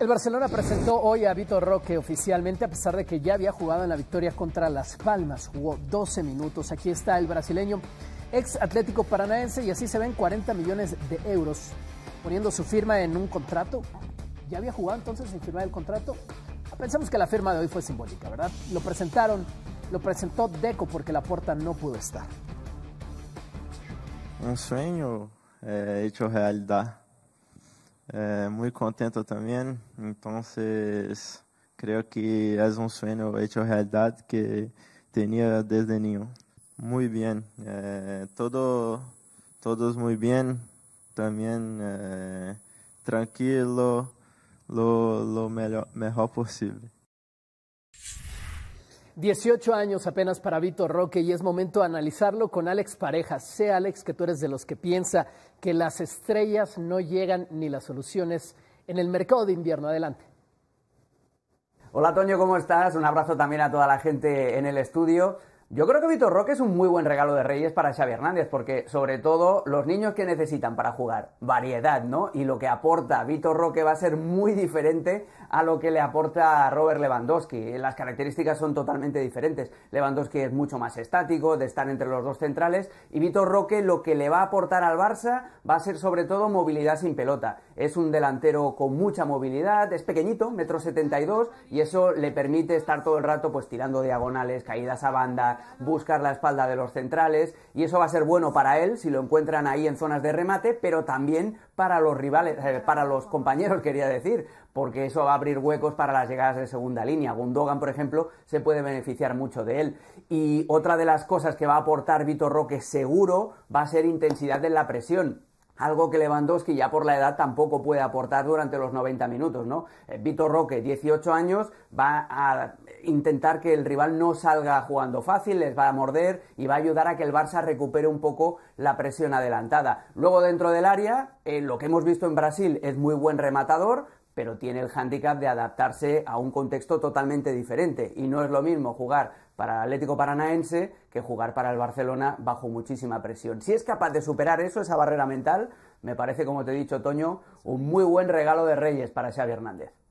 El Barcelona presentó hoy a Vitor Roque oficialmente, a pesar de que ya había jugado en la victoria contra Las Palmas. Jugó 12 minutos. Aquí está el brasileño, ex Atlético Paranaense, y así se ven 40 millones de euros, poniendo su firma en un contrato. ¿Ya había jugado entonces sin firmar el contrato? Ah, pensamos que la firma de hoy fue simbólica, ¿verdad? Lo presentaron, lo presentó Deco porque la puerta no pudo estar. Un sueño eh, hecho realidad. Eh, é, muy contento también. Né? Entonces, creo que es un sueño hecho realidad que tenía desde niño. Muy bien, eh, todo, todos muy bien, también eh, é, tranquilo, lo, lo mejor, mejor posible. 18 años apenas para Vitor Roque y es momento de analizarlo con Alex Pareja. Sé, Alex, que tú eres de los que piensa que las estrellas no llegan ni las soluciones en el mercado de invierno. Adelante. Hola, Toño, ¿cómo estás? Un abrazo también a toda la gente en el estudio. Yo creo que Vitor Roque es un muy buen regalo de Reyes para Xavi Hernández, porque sobre todo los niños que necesitan para jugar variedad, ¿no? Y lo que aporta Vitor Roque va a ser muy diferente a lo que le aporta Robert Lewandowski. Las características son totalmente diferentes. Lewandowski es mucho más estático, de estar entre los dos centrales, y Vitor Roque lo que le va a aportar al Barça va a ser sobre todo movilidad sin pelota. Es un delantero con mucha movilidad, es pequeñito, metro 72, y eso le permite estar todo el rato pues tirando diagonales, caídas a banda, buscar la espalda de los centrales y eso va a ser bueno para él si lo encuentran ahí en zonas de remate, pero también para los rivales, eh, para los compañeros quería decir, porque eso va a abrir huecos para las llegadas de segunda línea. Gundogan, por ejemplo, se puede beneficiar mucho de él. Y otra de las cosas que va a aportar Vitor Roque seguro va a ser intensidad en la presión algo que Lewandowski ya por la edad tampoco puede aportar durante los 90 minutos, ¿no? Eh, Vitor Roque, 18 años, va a intentar que el rival no salga jugando fácil, les va a morder y va a ayudar a que el Barça recupere un poco la presión adelantada. Luego dentro del área, eh, lo que hemos visto en Brasil es muy buen rematador, pero tiene el hándicap de adaptarse a un contexto totalmente diferente. Y no es lo mismo jugar para el Atlético Paranaense que jugar para el Barcelona bajo muchísima presión. Si es capaz de superar eso, esa barrera mental, me parece, como te he dicho, Toño, un muy buen regalo de Reyes para Xavi Hernández.